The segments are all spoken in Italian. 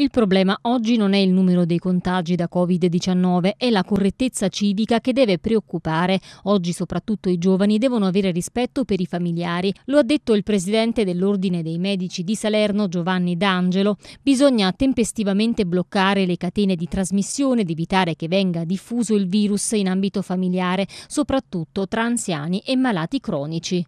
Il problema oggi non è il numero dei contagi da Covid-19, è la correttezza civica che deve preoccupare. Oggi soprattutto i giovani devono avere rispetto per i familiari. Lo ha detto il presidente dell'Ordine dei Medici di Salerno, Giovanni D'Angelo. Bisogna tempestivamente bloccare le catene di trasmissione ed evitare che venga diffuso il virus in ambito familiare, soprattutto tra anziani e malati cronici.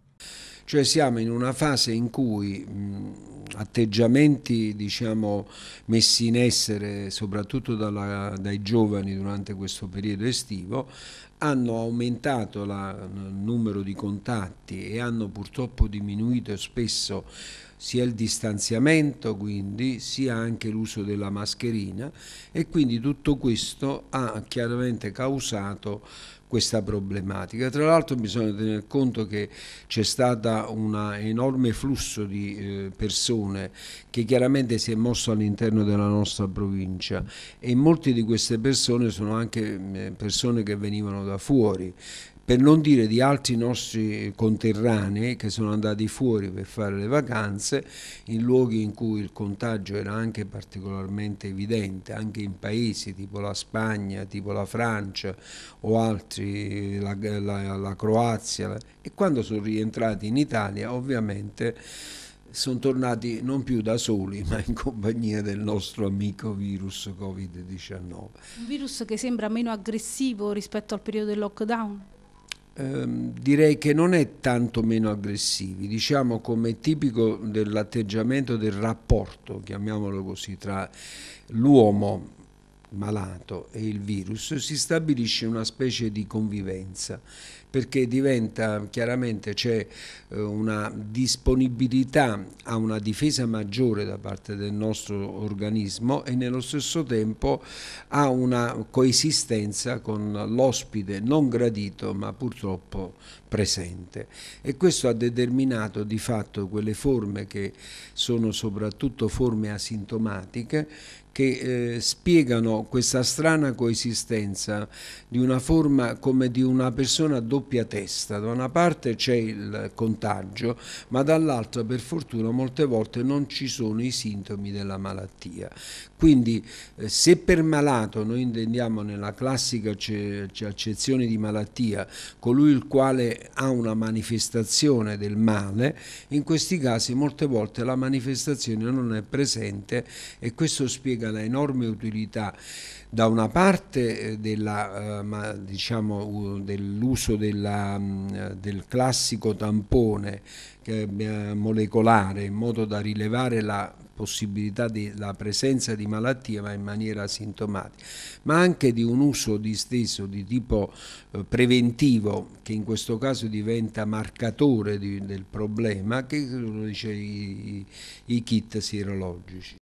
Cioè siamo in una fase in cui mh, atteggiamenti diciamo, messi in essere soprattutto dalla, dai giovani durante questo periodo estivo hanno aumentato il numero di contatti e hanno purtroppo diminuito spesso sia il distanziamento quindi, sia anche l'uso della mascherina e quindi tutto questo ha chiaramente causato questa problematica. Tra l'altro bisogna tener conto che c'è stato un enorme flusso di eh, persone che chiaramente si è mosso all'interno della nostra provincia e molte di queste persone sono anche eh, persone che venivano da fuori per non dire di altri nostri conterranei che sono andati fuori per fare le vacanze in luoghi in cui il contagio era anche particolarmente evidente, anche in paesi tipo la Spagna, tipo la Francia o altri, la, la, la Croazia. E quando sono rientrati in Italia ovviamente sono tornati non più da soli, ma in compagnia del nostro amico virus Covid-19. Un virus che sembra meno aggressivo rispetto al periodo del lockdown? ehm, direi che non è tanto meno aggressivi, diciamo come tipico dell'atteggiamento del rapporto, chiamiamolo così, tra l'uomo malato e il virus, si stabilisce una specie di convivenza perché diventa chiaramente c'è eh, una disponibilità a una difesa maggiore da parte del nostro organismo e nello stesso tempo a una coesistenza con l'ospite non gradito ma purtroppo presente e questo ha determinato di fatto quelle forme che sono soprattutto forme asintomatiche che eh, spiegano questa strana coesistenza di una forma come di una persona dopo doppia testa, da una parte c'è il contagio, ma dall'altra per fortuna molte volte non ci sono i sintomi della malattia. Quindi eh, se per malato noi intendiamo nella classica accezione di malattia colui il quale ha una manifestazione del male, in questi casi molte volte la manifestazione non è presente e questo spiega la enorme utilità da una parte eh, eh, diciamo, dell'uso diciamo, dell della, mm, del classico tampone eh, molecolare in modo da rilevare la possibilità della presenza di malattia ma in maniera sintomatica, ma anche di un uso disteso di tipo eh, preventivo che in questo caso diventa marcatore di, del problema che sono i, i kit sierologici.